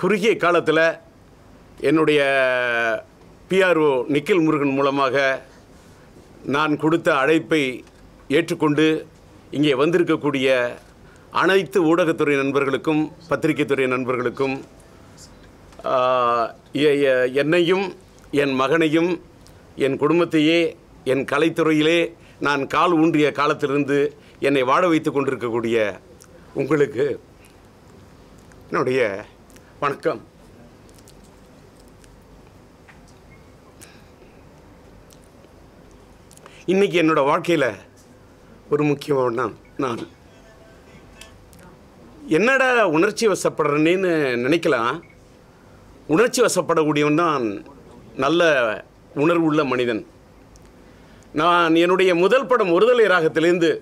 குறுகிய காலத்தில் என்னுடைய பிஆர்ஓ நிக்கில் முருகன் மூலமாக நான் கொடுத்த அழைப்பை ஏற்றுக்கொண்டு இங்கே வந்திருக்கக்கூடிய அனைத்து ஊடகத்துறை நண்பர்களுக்கும் பத்திரிகைத்துறை நண்பர்களுக்கும் என்னையும் என் மகனையும் என் குடும்பத்தையே என் கலைத்துறையிலே நான் கால் ஊன்றிய காலத்திலிருந்து என்னை வாழ வைத்து கொண்டிருக்கக்கூடிய உங்களுக்கு என்னுடைய வணக்கம் இன்னைக்கு என்னோடய வாழ்க்கையில் ஒரு முக்கியமான நாள் என்னடா உணர்ச்சி வசப்படுறேன்னு நினைக்கலாம் உணர்ச்சி வசப்படக்கூடியவன் தான் நல்ல உணர்வுள்ள மனிதன் நான் என்னுடைய முதல் படம் ஒருதலை ராகத்திலேருந்து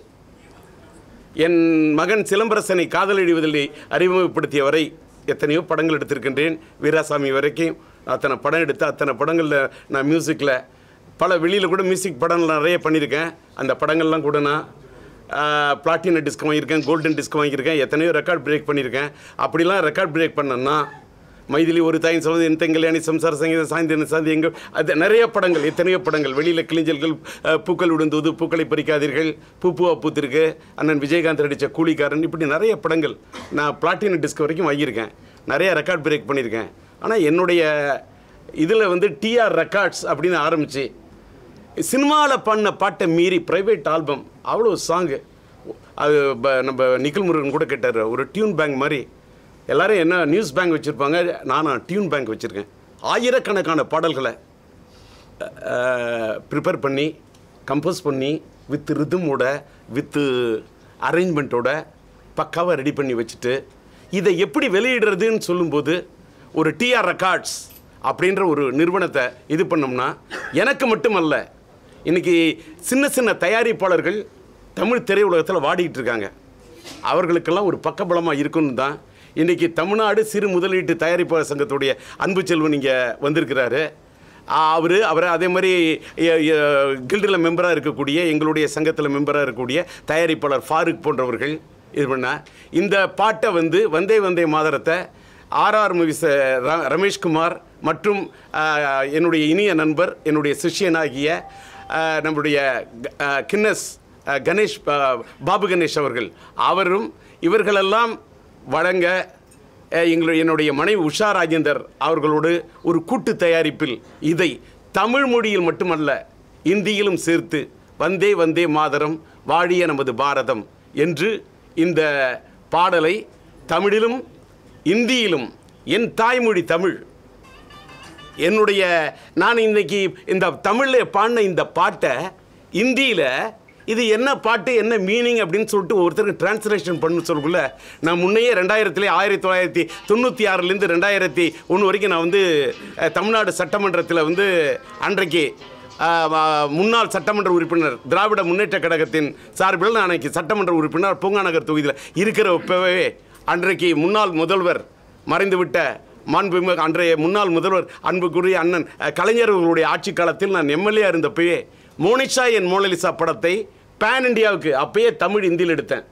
என் மகன் சிலம்பரசனை காதலிடுவதில் அறிமுகப்படுத்திய வரை எத்தனையோ படங்கள் எடுத்திருக்கின்றேன் வீராசாமி வரைக்கும் அத்தனை படம் எடுத்து அத்தனை படங்களில் நான் மியூசிக்கில் பல வெளியில் கூட மியூசிக் படங்கள் நிறைய பண்ணியிருக்கேன் அந்த படங்கள்லாம் கூட நான் பிளாட்டின டிஸ்க் வாங்கியிருக்கேன் கோல்டன் டிஸ்க் வாங்கியிருக்கேன் எத்தனையோ ரெக்கார்ட் பிரேக் பண்ணியிருக்கேன் அப்படிலாம் ரெக்கார்ட் பிரேக் பண்ணேன்னா மைதிலி ஒரு தாயின் சொல்வது என் தெங்கல் அணி சம்சார சங்கீத சாய்ந்தன சாந்தி எங்கள் அது நிறைய படங்கள் எத்தனையோ படங்கள் வெளியில் கிளிஞ்சல்கள் பூக்கள் விடுந்தது பூக்களை பறிக்காதீர்கள் பூ பூவா பூத்திருக்கு அண்ணன் விஜயகாந்த் நடித்த கூலிக்காரன் இப்படி நிறைய படங்கள் நான் பிளாட்டின டிஸ்க் வரைக்கும் வாங்கியிருக்கேன் நிறைய ரெக்கார்ட் பிரேக் பண்ணியிருக்கேன் ஆனால் என்னுடைய இதில் வந்து டிஆர் ரெக்கார்ட்ஸ் அப்படின்னு ஆரம்பித்து சினிமாவில் பண்ண பாட்டை மீறி ப்ரைவேட் ஆல்பம் அவ்வளோ சாங்கு அது நம்ம நிகில் முருகன் கூட கேட்டார் ஒரு டியூன் பேங்க் மாதிரி எல்லோரும் என்ன நியூஸ் பேங்க் வச்சுருப்பாங்க நான் டியூன் பேங்க் வச்சுருக்கேன் ஆயிரக்கணக்கான பாடல்களை ப்ரிப்பேர் பண்ணி கம்போஸ் பண்ணி வித் ரிதமோட வித்து அரேஞ்ச்மெண்ட்டோட பக்காவாக ரெடி பண்ணி வச்சுட்டு இதை எப்படி வெளியிடுறதுன்னு சொல்லும்போது ஒரு டிஆர் ரெக்கார்ட்ஸ் அப்படின்ற ஒரு நிறுவனத்தை இது பண்ணோம்னா எனக்கு மட்டுமல்ல இன்றைக்கி சின்ன சின்ன தயாரிப்பாளர்கள் தமிழ் திரையுலகத்தில் வாடிக்கிட்டு இருக்காங்க அவர்களுக்கெல்லாம் ஒரு பக்கபலமாக இருக்குன்னு தான் இன்றைக்கி தமிழ்நாடு சிறு முதலீட்டு தயாரிப்பாளர் சங்கத்துடைய அன்பு செல்வன் இங்கே வந்திருக்கிறாரு அவர் அவரை அதே மாதிரி கில்டில் மெம்பராக இருக்கக்கூடிய எங்களுடைய சங்கத்தில் மெம்பராக இருக்கக்கூடிய தயாரிப்பாளர் ஃபாரூக் போன்றவர்கள் இது பண்ணால் இந்த பாட்டை வந்து வந்தே வந்தே மாதரத்தை ஆர்ஆர் மூவிஸ் ரமேஷ்குமார் மற்றும் என்னுடைய இனிய நண்பர் என்னுடைய சிஷியனாகிய நம்முடைய கின்னஸ் கணேஷ் பாபு கணேஷ் அவர்கள் அவரும் இவர்களெல்லாம் வழங்க எங்களுடைய என்னுடைய மனைவி உஷா ராஜேந்தர் அவர்களோடு ஒரு கூட்டு தயாரிப்பில் இதை தமிழ் மொழியில் மட்டுமல்ல இந்தியிலும் சேர்த்து வந்தே வந்தே மாதரம் வாழிய நமது பாரதம் என்று இந்த பாடலை தமிழிலும் இந்தியிலும் என் தாய்மொழி தமிழ் என்னுடைய நான் இன்றைக்கி இந்த தமிழில் பாடின இந்த பாட்டை இந்தியில் இது என்ன பாட்டு என்ன மீனிங் அப்படின்னு சொல்லிட்டு ஒருத்தருக்கு டிரான்ஸ்லேஷன் பண்ணு சொல்லக்குள்ள நான் முன்னையே ரெண்டாயிரத்துலேயே ஆயிரத்தி தொள்ளாயிரத்தி தொண்ணூற்றி ஆறுலேருந்து ரெண்டாயிரத்தி ஒன்று வரைக்கும் நான் வந்து தமிழ்நாடு சட்டமன்றத்தில் வந்து அன்றைக்கு முன்னாள் சட்டமன்ற உறுப்பினர் திராவிட முன்னேற்ற கழகத்தின் சார்பில் நான் அன்றைக்கி சட்டமன்ற உறுப்பினர் நகர் தொகுதியில் இருக்கிற இப்போவே அன்றைக்கு முன்னாள் முதல்வர் மறைந்துவிட்ட மாண்புமிகு அன்றைய முன்னாள் முதல்வர் அன்புக்குரிய அண்ணன் கலைஞர்களுடைய ஆட்சி காலத்தில் நான் எம்எல்ஏ இருந்தப்பயே மோனிஷா என் மோனலிசா படத்தை பேன் இண்டியாவுக்கு அப்பயே தமிழ் இந்தியில் எடுத்தேன்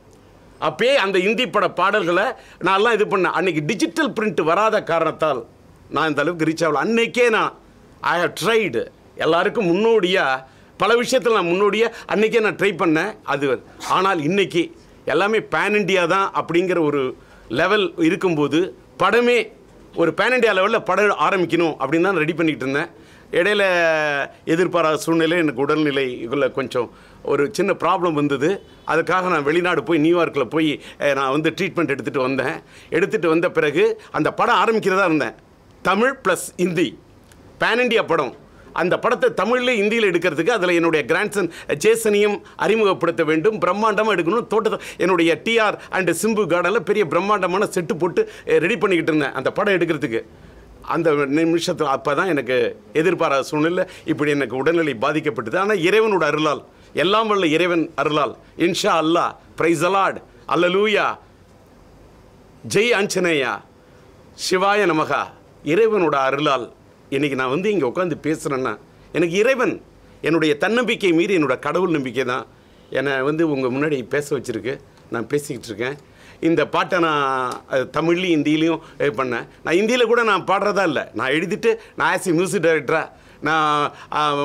அப்பயே அந்த இந்தி பட பாடல்களை நான் எல்லாம் இது பண்ணேன் அன்றைக்கி டிஜிட்டல் பிரிண்ட் வராத காரணத்தால் நான் இந்த அளவுக்கு ரீச் ஆகல அன்னைக்கே நான் ஐ ஹவ் ட்ரைடு எல்லாருக்கும் முன்னோடியாக பல விஷயத்தில் நான் முன்னோடியாக அன்றைக்கே நான் ட்ரை பண்ணேன் அது ஆனால் இன்றைக்கி எல்லாமே பேன் இண்டியா தான் அப்படிங்கிற ஒரு லெவல் இருக்கும்போது படமே ஒரு பேன் இண்டியா லெவலில் படம் ஆரம்பிக்கணும் அப்படின்னு தான் ரெடி பண்ணிக்கிட்டு இருந்தேன் இடையில எதிர்பாராத சூழ்நிலை எனக்கு உடல்நிலை இதில் கொஞ்சம் ஒரு சின்ன ப்ராப்ளம் வந்தது அதுக்காக நான் வெளிநாடு போய் நியூயார்க்கில் போய் நான் வந்து ட்ரீட்மெண்ட் எடுத்துகிட்டு வந்தேன் எடுத்துகிட்டு வந்த பிறகு அந்த படம் ஆரம்பிக்கிறதா இருந்தேன் Tamil plus Hindi pan India படம் அந்த படத்தை தமிழில் இந்தியில் எடுக்கிறதுக்கு அதில் என்னுடைய கிராண்ட்சன் ஜேசனையும் அறிமுகப்படுத்த வேண்டும் பிரம்மாண்டமாக எடுக்கணும் தோட்டத்தை என்னுடைய டிஆர் அண்டு சிம்பு கார்டனில் பெரிய பிரம்மாண்டமான செட்டு போட்டு ரெடி பண்ணிக்கிட்டு இருந்தேன் அந்த படம் எடுக்கிறதுக்கு அந்த நிமிஷத்தில் அப்போ தான் எனக்கு எதிர்பாராத சூழ்நிலை இப்படி எனக்கு உடல்நிலை பாதிக்கப்பட்டது ஆனால் இறைவனோட அருளால் எல்லாம் வல்ல இறைவன் அருளால் இன்ஷா அல்லா பிரைஸ் அலாட் லூயா ஜெய் அஞ்சனேயா சிவாய நமகா இறைவனோட அருளால் இன்றைக்கி நான் வந்து இங்கே உட்காந்து பேசுகிறேன்னா எனக்கு இறைவன் என்னுடைய தன்னம்பிக்கை மீறி என்னோடய கடவுள் நம்பிக்கை தான் என்னை வந்து உங்கள் முன்னாடி பேச வச்சுருக்கு நான் பேசிக்கிட்டு இருக்கேன் இந்த பாட்டை நான் தமிழ்லையும் ஹிந்திலையும் பண்ணேன் நான் ஹிந்தியில் கூட நான் பாடுறதா இல்லை நான் எழுதிட்டு நான் ஆஸ் மியூசிக் டைரக்டராக நான்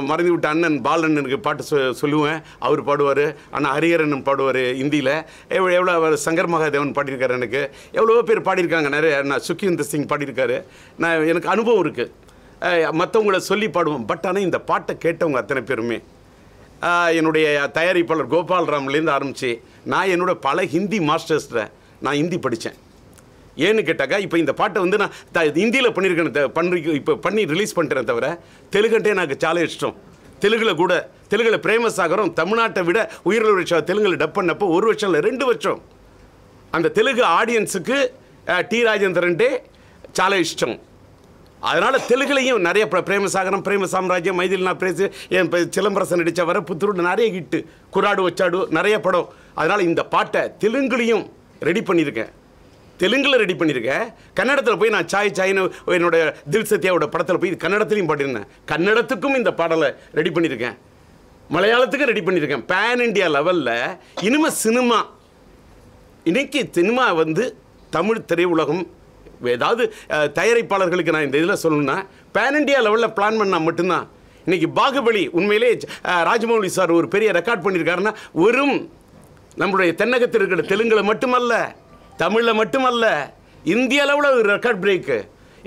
மறைந்து விட்ட அண்ணன் பாலண்ணனுக்கு பாட்டு சொ சொல்லுவேன் அவர் பாடுவார் அண்ணன் ஹரிஹரன் பாடுவார் இந்தியில் எவ்வளோ எவ்வளோ அவர் சங்கர் மகாதேவன் பாடியிருக்காரு எனக்கு எவ்வளோ பேர் பாடியிருக்காங்க நிறைய நான் சுக்கிந்த சிங் பாடியிருக்காரு நான் எனக்கு அனுபவம் இருக்குது மற்றவங்கள சொல்லி பாடுவோம் பட் ஆனால் இந்த பாட்டை கேட்டவங்க அத்தனை பேருமே என்னுடைய தயாரிப்பாளர் கோபால்ராம்லேருந்து ஆரம்பித்து நான் என்னோடய பல ஹிந்தி மாஸ்டர்ஸில் நான் ஹிந்தி படித்தேன் ஏன்னு கேட்டாக்கா இப்போ இந்த பாட்டை வந்து நான் த இந்தியில் பண்ணியிருக்கேன் பண்ணி இப்போ பண்ணி ரிலீஸ் பண்ணிட்டேன் தவிர தெலுங்குன்ட்டே எனக்கு சாலை இஷ்டம் தெலுங்கில் கூட தெலுங்கில் பிரேமசாகரம் தமிழ்நாட்டை விட உயிரிழ வருஷம் தெலுங்கில் டப் பண்ணப்போ ஒரு வருஷம் இல்லை ரெண்டு வருஷம் அந்த தெலுங்கு ஆடியன்ஸுக்கு டி ராஜேந்திரன்டே சாலை இஷ்டம் அதனால் தெலுங்குலையும் நிறைய பிரேமசாகரம் பிரேம சாம்ராஜ்யம் மைதில் நான் பேசி என் சிலம்பரசன் நடித்த வர புத்தூர் நிறைய கிட்டு குராடு வச்சாடு நிறைய படம் அதனால் இந்த பாட்டை தெலுங்குலையும் ரெடி பண்ணியிருக்கேன் தெலுங்கில் ரெடி பண்ணியிருக்கேன் கன்னடத்தில் போய் நான் சாய் சாய்னு என்னுடைய தில் சத்யாவோட படத்தில் போய் கன்னடத்துலையும் பாடிருந்தேன் கன்னடத்துக்கும் இந்த பாடலை ரெடி பண்ணியிருக்கேன் மலையாளத்துக்கும் ரெடி பண்ணியிருக்கேன் பேன் இண்டியா லெவலில் இனிமே சினிமா இன்றைக்கி சினிமா வந்து தமிழ் திரையுலகம் ஏதாவது தயாரிப்பாளர்களுக்கு நான் இந்த இதில் சொல்லணும்னா பேன் இண்டியா லெவலில் பிளான் பண்ணால் மட்டும்தான் இன்றைக்கி பாகுபலி உண்மையிலே ராஜமௌலி சார் ஒரு பெரிய ரெக்கார்ட் பண்ணியிருக்காருன்னா வெறும் நம்மளுடைய தென்னகத்தில் இருக்கிற தெலுங்கில் மட்டுமல்ல தமிழில் மட்டுமல்ல இந்திய அளவில் ஒரு ரெக்கார்ட் பிரேக்கு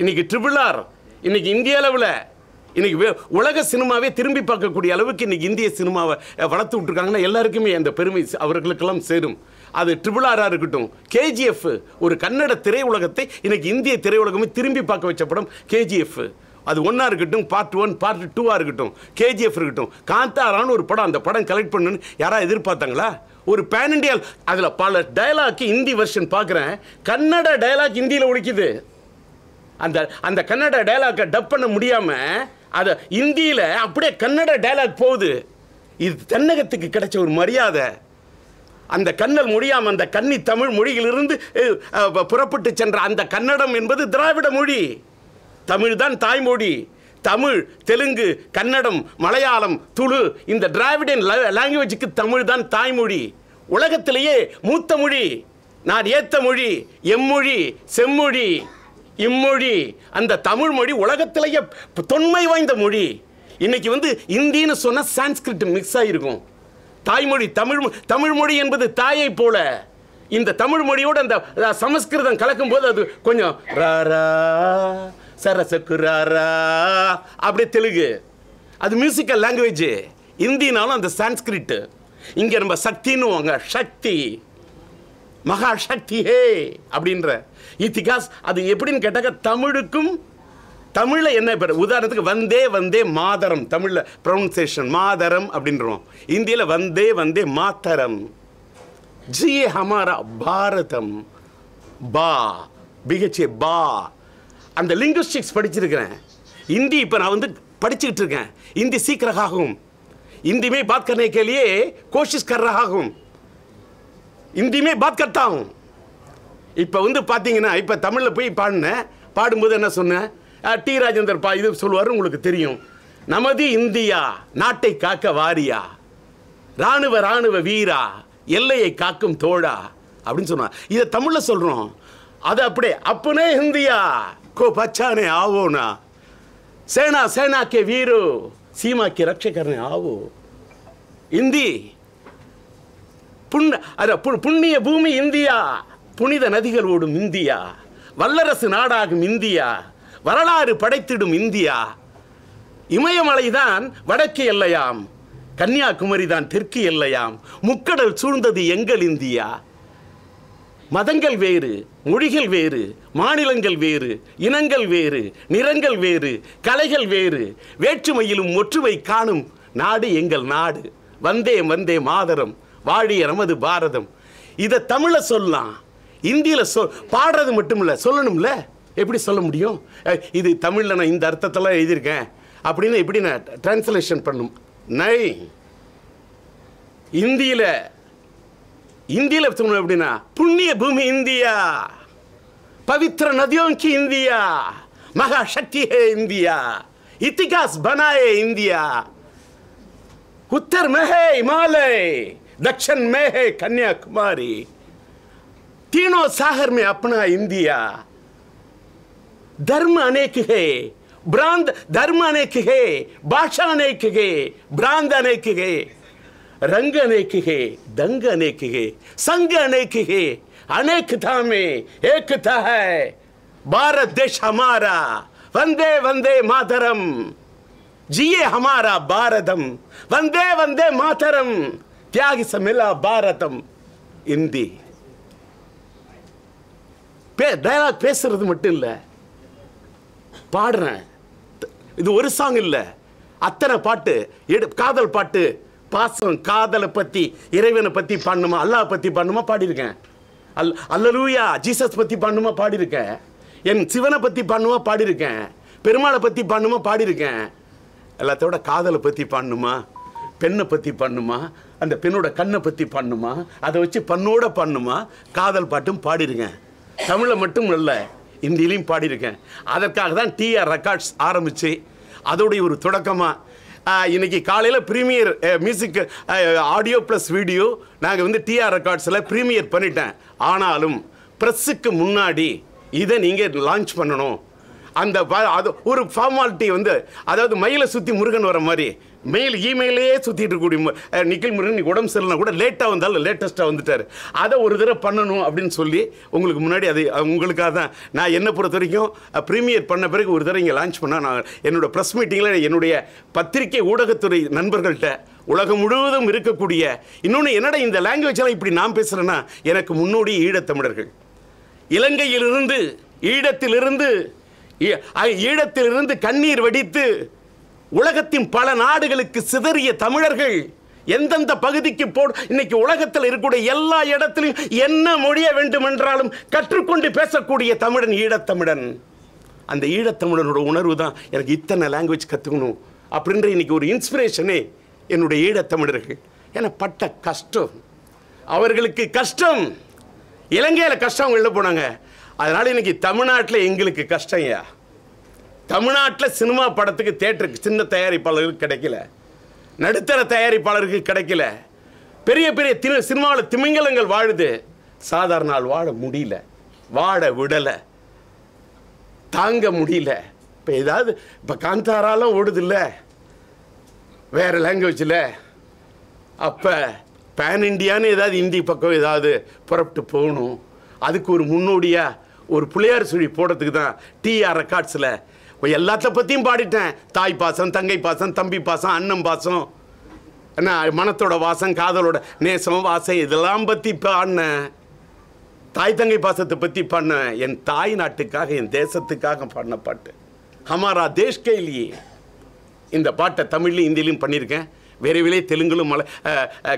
இன்றைக்கி ட்ரிபிள் ஆர் இன்றைக்கி இந்திய அளவில் இன்றைக்கி உலக சினிமாவே திரும்பி பார்க்கக்கூடிய அளவுக்கு இன்றைக்கி இந்திய சினிமாவை வளர்த்து விட்டுருக்காங்கன்னா எல்லாருக்குமே அந்த பெருமை அவர்களுக்கெல்லாம் சேரும் அது ட்ரிபிள் ஆராக இருக்கட்டும் கேஜிஎஃப் ஒரு கன்னட திரையுலகத்தை இன்றைக்கி இந்திய திரையுலகமே திரும்பி பார்க்க வச்ச படம் கேஜிஎஃப் அது ஒன்றா இருக்கட்டும் பார்ட் ஒன் பார்ட் டூவாக இருக்கட்டும் கேஜிஎஃப் இருக்கட்டும் காந்தாரான்னு ஒரு படம் அந்த படம் கலெக்ட் பண்ணுன்னு யாராவது எதிர்பார்த்தாங்களா ஒரு பேன் இண்டியா அதில் பல டைலாக் ஹிந்தி வெர்ஷன் பார்க்குறேன் கன்னட டைலாக் ஹிந்தியில் ஒழிக்குது அந்த அந்த கன்னட டைலாக்கை டப் பண்ண முடியாமல் அதை ஹிந்தியில் அப்படியே கன்னட டைலாக் போகுது இது தென்னகத்துக்கு கிடைச்ச ஒரு மரியாதை அந்த கண்ணல் மொழியாம் அந்த கன்னி தமிழ் மொழியிலிருந்து புறப்பட்டு சென்ற அந்த கன்னடம் என்பது திராவிட மொழி தமிழ் தான் தாய்மொழி தமிழ் தெலுங்கு கன்னடம் மலையாளம் துளு இந்த டிராவிடன் லாங்குவேஜுக்கு தமிழ் தான் தாய்மொழி உலகத்திலேயே மூத்த மொழி நான் ஏத்த மொழி எம்மொழி செம்மொழி இம்மொழி அந்த தமிழ் மொழி உலகத்திலேயே தொன்மை வாய்ந்த மொழி இன்னைக்கு வந்து இந்தின்னு சொன்னால் சான்ஸ்கிரிட் மிக்ஸ் ஆகிருக்கும் தாய்மொழி தமிழ் தமிழ் மொழி என்பது தாயை போல இந்த தமிழ் மொழியோடு அந்த சமஸ்கிருதம் கலக்கும் போது அது கொஞ்சம் ராரா சரசக்கு அப்படியே தெலுங்கு அது மியூசிக்கல் லாங்குவேஜ் இந்தினாலும் அந்த சான்ஸ்கிரிட்டு இங்கே நம்ம வாங்க சக்தி மகா சக்தி ஹே அப்படின்ற இத்திகாஸ் அது எப்படின்னு கேட்டாக்க தமிழுக்கும் தமிழில் என்ன பேர் உதாரணத்துக்கு வந்தே வந்தே மாதரம் தமிழில் ப்ரௌன்சேஷன் மாதரம் அப்படின்றோம் இந்தியில் வந்தே வந்தே மாத்தரம் ஜி ஹமாரா பாரதம் பா பிஹெச்ஏ பா அந்த லிங்குஸ்டிக்ஸ் படிச்சிருக்கிறேன் இந்தி இப்போ நான் வந்து படிச்சுக்கிட்டு இருக்கேன் இந்தி சீக்கிரமாகும் हिंदी में बात करने के लिए कोशिश कर रहा हूँ हिंदी बात करता हूँ இப்போ வந்து பார்த்தீங்கன்னா இப்போ தமிழில் போய் பாடினேன் பாடும்போது என்ன சொன்னேன் டி ராஜேந்தர் பா இது சொல்லுவார் உங்களுக்கு தெரியும் நமது இந்தியா நாட்டை காக்க வாரியா ராணுவ ராணுவ வீரா எல்லையை காக்கும் தோழா அப்படின்னு சொன்னான் இதை தமிழில் சொல்கிறோம் அது அப்படியே அப்புனே இந்தியா கோ பச்சானே ஆவோனா சேனா சேனா கே வீரோ सीमा की रक्षा இந்தி புண்ண அது புண்ணிய பூமி இந்தியா புனித நதிகள் ஓடும் இந்தியா வல்லரசு நாடாகும் இந்தியா வரலாறு படைத்திடும் இந்தியா இமயமலைதான் தான் வடக்கு எல்லையாம் கன்னியாகுமரி தான் தெற்கு எல்லையாம் முக்கடல் சூழ்ந்தது எங்கள் இந்தியா மதங்கள் வேறு மொழிகள் வேறு மாநிலங்கள் வேறு இனங்கள் வேறு நிறங்கள் வேறு கலைகள் வேறு வேற்றுமையிலும் ஒற்றுமை காணும் நாடு எங்கள் நாடு வந்தே வந்தே மாதரம் வாழிய நமது பாரதம் இதை தமிழை சொல்லலாம் இந்தியில் சொல் பாடுறது மட்டும் இல்லை சொல்லணும்ல எப்படி சொல்ல முடியும் இது தமிழில் நான் இந்த அர்த்தத்தெல்லாம் எழுதியிருக்கேன் அப்படின்னு எப்படி நான் டிரான்ஸ்லேஷன் பண்ணும் நை இந்தியில் இந்தியில சொல்லணும் पुण्य भूमि इंदिया पवित्र नदियों की इंदिया महाशक्ति है इंदिया इतिहास बनाए इंदिया उत्तर में है हिमालय दक्षिण में है कन्याकुमारी तीनों सागर में अपना इंदिया धर्म अनेक है ब्रांड धर्म अनेक है भाषा अनेक है ब्रांड अनेक है ரங்க அநேக்குகே தங்க அநேக்குகே சங்க அநேக்குகே அநேக்கு தாமே ஏக்கு தக பாரத் தேஷ் ஹமாரா வந்தே வந்தே மாதரம் ஜியே ஹமாரா பாரதம் வந்தே வந்தே மாதரம் தியாகி சமிலா பாரதம் இந்தி பே டயலாக் பேசுறது மட்டும் இல்லை பாடுறேன் இது ஒரு சாங் இல்லை அத்தனை பாட்டு எடு காதல் பாட்டு பாசம் காதலை பற்றி இறைவனை பற்றி பண்ணுமா அல்லாஹ் பற்றி பண்ணுமா பாடியிருக்கேன் அல் அல்லலூயா ஜீசஸ் பற்றி பண்ணுமா பாடியிருக்கேன் என் சிவனை பற்றி பண்ணுமா பாடியிருக்கேன் பெருமாளை பற்றி பண்ணுமா பாடியிருக்கேன் எல்லாத்தோட காதலை பற்றி பண்ணுமா பெண்ணை பற்றி பண்ணுமா அந்த பெண்ணோட கண்ணை பற்றி பண்ணுமா அதை வச்சு பண்ணோட பண்ணுமா காதல் பாட்டும் பாடியிருக்கேன் தமிழில் மட்டும் இல்லை ஹிந்திலையும் பாடியிருக்கேன் அதற்காக தான் டிஆர் ரெக்கார்ட்ஸ் ஆரம்பித்து அதோடைய ஒரு தொடக்கமாக இன்னைக்கு காலையில் premiere music audio plus video நாங்கள் வந்து டிஆர் ரெக்கார்ட்ஸில் ப்ரீமியர் பண்ணிட்டேன் ஆனாலும் ப்ரெஸ்ஸுக்கு முன்னாடி இதை நீங்கள் லான்ச் பண்ணணும் அந்த அது ஒரு ஃபார்மாலிட்டி வந்து அதாவது மயிலை சுற்றி முருகன் வர மாதிரி மெயில் இமெயிலே சுற்றிட்டு இருக்கக்கூடிய நிக்கில் முருகன் நீ உடம்பு சரியில்லை கூட லேட்டாக வந்தாலும் லேட்டஸ்ட்டாக வந்துட்டார் அதை ஒரு தடவை பண்ணணும் அப்படின்னு சொல்லி உங்களுக்கு முன்னாடி அது உங்களுக்காக தான் நான் என்னை பொறுத்த வரைக்கும் ப்ரீமியர் பண்ண பிறகு ஒரு தடவை இங்கே லான்ச் பண்ணால் நான் என்னோடய ப்ரெஸ் மீட்டிங்கில் என்னுடைய பத்திரிகை ஊடகத்துறை நண்பர்கள்ட்ட உலகம் முழுவதும் இருக்கக்கூடிய இன்னொன்று என்னடா இந்த லாங்குவேஜெல்லாம் இப்படி நான் பேசுகிறேன்னா எனக்கு முன்னோடி ஈழத்தமிழர்கள் இலங்கையிலிருந்து ஈழத்திலிருந்து ஈழத்திலிருந்து கண்ணீர் வடித்து உலகத்தின் பல நாடுகளுக்கு சிதறிய தமிழர்கள் எந்தெந்த பகுதிக்கு போ இன்னைக்கு உலகத்தில் இருக்கக்கூடிய எல்லா இடத்திலும் என்ன மொழிய வேண்டுமென்றாலும் கற்றுக்கொண்டு பேசக்கூடிய தமிழன் ஈழத்தமிழன் அந்த ஈழத்தமிழனோட உணர்வு தான் எனக்கு இத்தனை லாங்குவேஜ் கற்றுக்கணும் அப்படின்ற இன்னைக்கு ஒரு இன்ஸ்பிரேஷனே என்னுடைய ஈழத்தமிழர்கள் என பட்ட கஷ்டம் அவர்களுக்கு கஷ்டம் இலங்கையில் கஷ்டம் அவங்க போனாங்க அதனால் இன்னைக்கு தமிழ்நாட்டில் எங்களுக்கு கஷ்டம் தமிழ்நாட்டில் சினிமா படத்துக்கு தேட்டருக்கு சின்ன தயாரிப்பாளர்கள் கிடைக்கல நடுத்தர தயாரிப்பாளருக்கு கிடைக்கல பெரிய பெரிய தி சினிமாவில் திமிங்கலங்கள் வாழுது சாதாரண ஆள் வாழ முடியல வாட விடலை தாங்க முடியல இப்போ ஏதாவது இப்போ காந்தாராலாம் இல்லை வேறு லாங்குவேஜில் அப்போ பேன் இண்டியான்னு ஏதாவது இந்தி பக்கம் ஏதாவது புறப்பட்டு போகணும் அதுக்கு ஒரு முன்னோடியாக ஒரு பிள்ளையார் சுழி போடுறதுக்கு தான் டிஆர் ரெக்கார்ட்ஸில் எல்லாத்த பற்றியும் பாடிட்டேன் தாய் பாசம் தங்கை பாசம் தம்பி பாசம் அண்ணன் பாசம் என்ன மனத்தோட வாசம் காதலோட நேசம் வாசம் இதெல்லாம் பற்றி பாடினேன் தாய் தங்கை பாசத்தை பற்றி பாடினேன் என் தாய் நாட்டுக்காக என் தேசத்துக்காக பாடின பாட்டு ஹமாரா தேஷ்கைலியே இந்த பாட்டை தமிழ்லையும் ஹிந்திலையும் பண்ணியிருக்கேன் விரைவிலே தெலுங்கிலும் மலை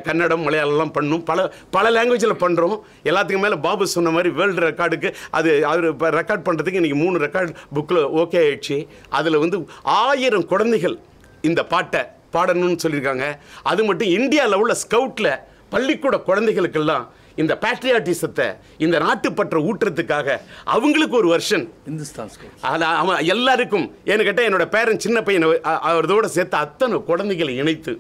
கன்னடம் மலையாளம்லாம் பண்ணும் பல பல லாங்குவேஜில் பண்ணுறோம் எல்லாத்துக்கும் மேலே பாபு சொன்ன மாதிரி வேர்ல்டு ரெக்கார்டுக்கு அது அவர் இப்போ ரெக்கார்ட் பண்ணுறதுக்கு இன்றைக்கி மூணு ரெக்கார்ட் புக்கில் ஓகே ஆயிடுச்சு அதில் வந்து ஆயிரம் குழந்தைகள் இந்த பாட்டை பாடணும்னு சொல்லியிருக்காங்க அது மட்டும் இந்தியா லெவலில் ஸ்கவுட்டில் பள்ளிக்கூட குழந்தைகளுக்கெல்லாம் இந்த பேட்ரியாட்டிசத்தை இந்த நாட்டுப்பற்ற ஊற்றத்துக்காக அவங்களுக்கு ஒரு வருஷன் இந்துஸ்தான் அது அவன் எல்லாருக்கும் ஏன்னு கேட்டால் என்னோடய பேரன் சின்ன பையனை அவரதோடு சேர்த்து அத்தனை குழந்தைகளை இணைத்து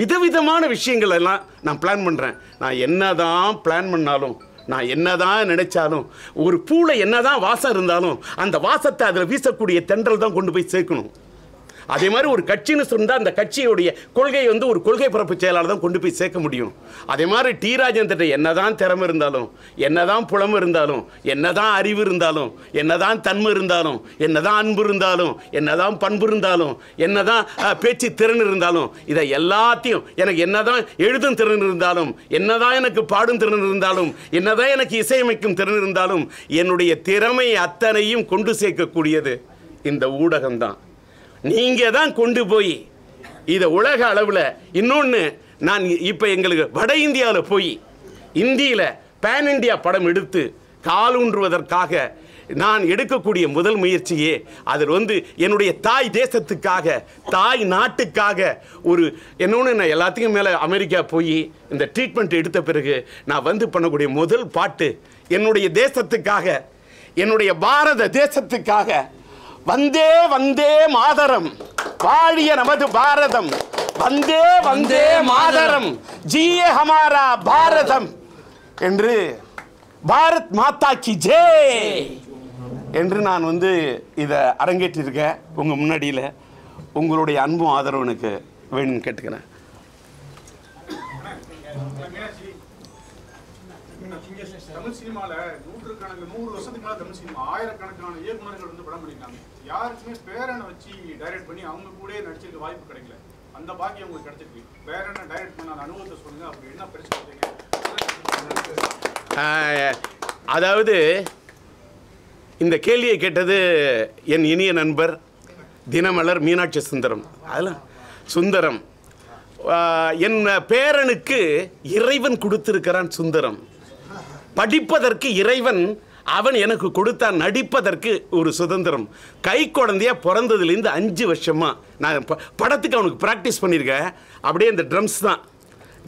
விதவிதமான விஷயங்கள் எல்லாம் நான் பிளான் பண்ணுறேன் நான் என்ன தான் பிளான் பண்ணாலும் நான் என்னதான் நினைச்சாலும் ஒரு பூவில் என்னதான் வாசம் இருந்தாலும் அந்த வாசத்தை அதில் வீசக்கூடிய தென்றல் தான் கொண்டு போய் சேர்க்கணும் அதே மாதிரி ஒரு கட்சின்னு சொன்னால் அந்த கட்சியுடைய கொள்கையை வந்து ஒரு கொள்கை பரப்பு செயலாளர் தான் கொண்டு போய் சேர்க்க முடியும் அதே மாதிரி டி ராஜேந்திரன் என்னதான் திறமை இருந்தாலும் என்னதான் புலம் இருந்தாலும் என்னதான் அறிவு இருந்தாலும் என்னதான் தன்மை இருந்தாலும் என்னதான் அன்பு இருந்தாலும் என்னதான் பண்பு இருந்தாலும் என்னதான் பேச்சு திறன் இருந்தாலும் இதை எல்லாத்தையும் எனக்கு என்னதான் எழுதும் திறன் இருந்தாலும் என்னதான் எனக்கு பாடும் திறன் இருந்தாலும் என்னதான் எனக்கு இசையமைக்கும் திறன் இருந்தாலும் என்னுடைய திறமை அத்தனையும் கொண்டு சேர்க்கக்கூடியது இந்த ஊடகம்தான் நீங்கள் தான் கொண்டு போய் இதை உலக அளவில் இன்னொன்று நான் இப்போ எங்களுக்கு வட இந்தியாவில் போய் இந்தியில் பேன் இண்டியா படம் எடுத்து காலூன்றுவதற்காக நான் எடுக்கக்கூடிய முதல் முயற்சியே அதில் வந்து என்னுடைய தாய் தேசத்துக்காக தாய் நாட்டுக்காக ஒரு என்னொன்று நான் எல்லாத்துக்கும் மேலே அமெரிக்கா போய் இந்த ட்ரீட்மெண்ட் எடுத்த பிறகு நான் வந்து பண்ணக்கூடிய முதல் பாட்டு என்னுடைய தேசத்துக்காக என்னுடைய பாரத தேசத்துக்காக வந்தே வந்தே மாதரம் வாழிய நமது பாரதம் வந்தே வந்தே மாதரம் ஜிய ஹமாரா பாரதம் என்று பாரத் மாதா கி ஜே என்று நான் வந்து இதை அரங்கேற்றிருக்கேன் உங்கள் முன்னாடியில் உங்களுடைய அன்பும் ஆதரவு எனக்கு வேணும்னு கேட்டுக்கிறேன் தமிழ் சினிமால நூற்றுக்கணக்கு நூறு வருஷத்துக்கு மேல தமிழ் சினிமா ஆயிரக்கணக்கான இயக்குநர்கள் வந்து படம் பண்ணிருக்காங்க யாருக்குமே பேரனை வச்சு டைரக்ட் பண்ணி அவங்க கூட நடிச்சிருக்க வாய்ப்பு கிடைக்கல அந்த பாக்கியம் உங்களுக்கு கிடைச்சிருக்கு பேரனை டைரக்ட் பண்ண அனுபவத்தை சொல்லுங்க அப்படி என்ன பிரச்சனை அதாவது இந்த கேள்வியை கேட்டது என் இனிய நண்பர் தினமலர் மீனாட்சி சுந்தரம் அதில் சுந்தரம் என் பேரனுக்கு இறைவன் கொடுத்திருக்கிறான் சுந்தரம் படிப்பதற்கு இறைவன் அவன் எனக்கு கொடுத்தான் நடிப்பதற்கு ஒரு சுதந்திரம் கை குழந்தைய பிறந்ததுலேருந்து அஞ்சு வருஷமாக நான் படத்துக்கு அவனுக்கு ப்ராக்டிஸ் பண்ணியிருக்கேன் அப்படியே இந்த ட்ரம்ஸ் தான்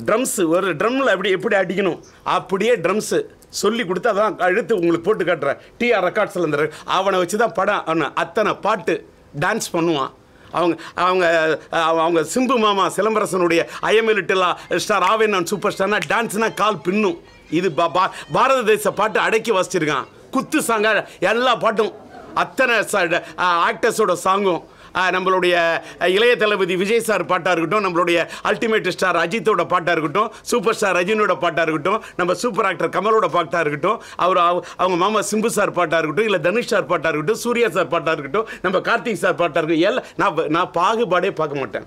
ட்ரம்ஸு ஒரு ட்ரம்மில் அப்படி எப்படி அடிக்கணும் அப்படியே ட்ரம்ஸு சொல்லி கொடுத்து அதான் அழுத்து உங்களுக்கு போட்டு காட்டுறேன் டிஆர் ரெக்கார்ட்ஸில் இருந்த அவனை வச்சு தான் படம் அவனை அத்தனை பாட்டு டான்ஸ் பண்ணுவான் அவங்க அவங்க அவங்க சிம்பு மாமா சிலம்பரசனுடைய ஐஎம்எல் ஸ்டார் ஆவேன் நான் சூப்பர் ஸ்டார்னா டான்ஸ்னால் கால் பின்னும் இது பாரத தேச பாட்டு அடக்கி வாசிச்சிருக்கான் குத்து சாங்க எல்லா பாட்டும் அத்தனை ஆக்டர்ஸோட சாங்கும் நம்மளுடைய இளைய தளபதி விஜய் சார் பாட்டாக இருக்கட்டும் நம்மளுடைய அல்டிமேட் ஸ்டார் அஜித்தோட பாட்டாக இருக்கட்டும் சூப்பர் ஸ்டார் ரஜினியோட பாட்டாக இருக்கட்டும் நம்ம சூப்பர் ஆக்டர் கமலோட பாட்டாக இருக்கட்டும் அவர் அவங்க மாமா சிம்பு சார் பாட்டாக இருக்கட்டும் இல்லை தனுஷ் சார் பாட்டாக இருக்கட்டும் சூர்யா சார் பாட்டாக இருக்கட்டும் நம்ம கார்த்திக் சார் பாட்டாக இருக்கட்டும் எல்லாம் நான் நான் பாகுபாடே பார்க்க மாட்டேன்